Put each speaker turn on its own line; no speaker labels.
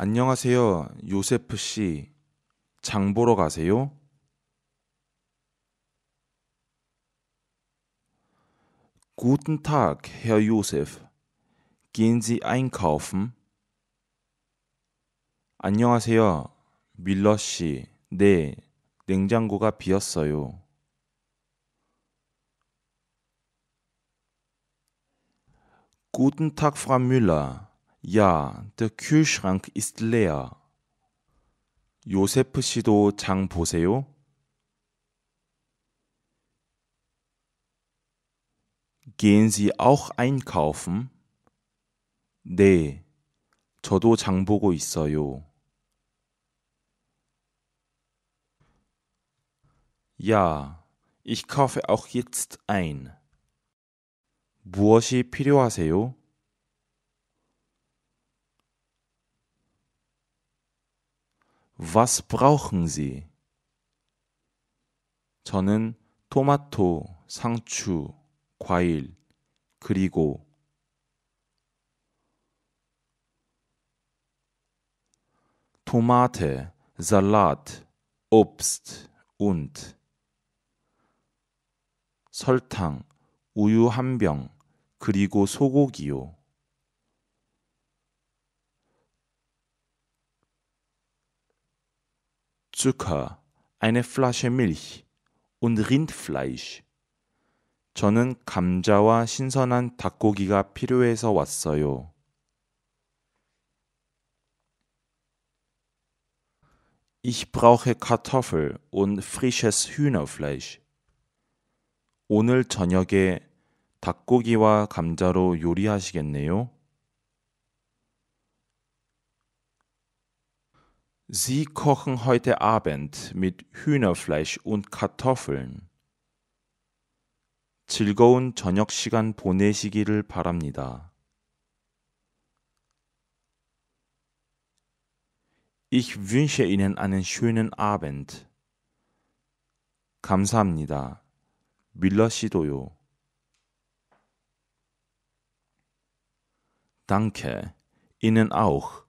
안녕하세요. 요세프 씨. 장 보러 가세요? Guten Tag, Herr Josef. Gehen Sie einkaufen? 안녕하세요. 밀러 씨. 네. 냉장고가 비었어요. Guten Tag, Frau Müller. Ja, der Kühlschrank ist leer. 요세프 씨도 장 보세요. Gehen Sie auch einkaufen? 네, 저도 장 보고 있어요. Ja, ich kaufe auch jetzt ein. 무엇이 필요하세요? Was brauchen Sie? 저는 토마토, 상추, 과일, 그리고 Tomate, Salat, Obst und 설탕, 우유 한 병, 그리고 소고기요. Zucker, eine Flasche Milch und Rindfleisch. 저는 감자와 신선한 닭고기가 필요해서 왔어요. Ich brauche Kartoffel und frisches Hühnerfleisch. 오늘 저녁에 닭고기와 감자로 요리하시겠네요? Sie kochen heute Abend mit Hühnerfleisch und Kartoffeln. 즐거운 저녁 시간 보내시기를 바랍니다. Ich wünsche Ihnen einen schönen Abend. 감사합니다. 밀러 씨도요. Danke. Ihnen auch.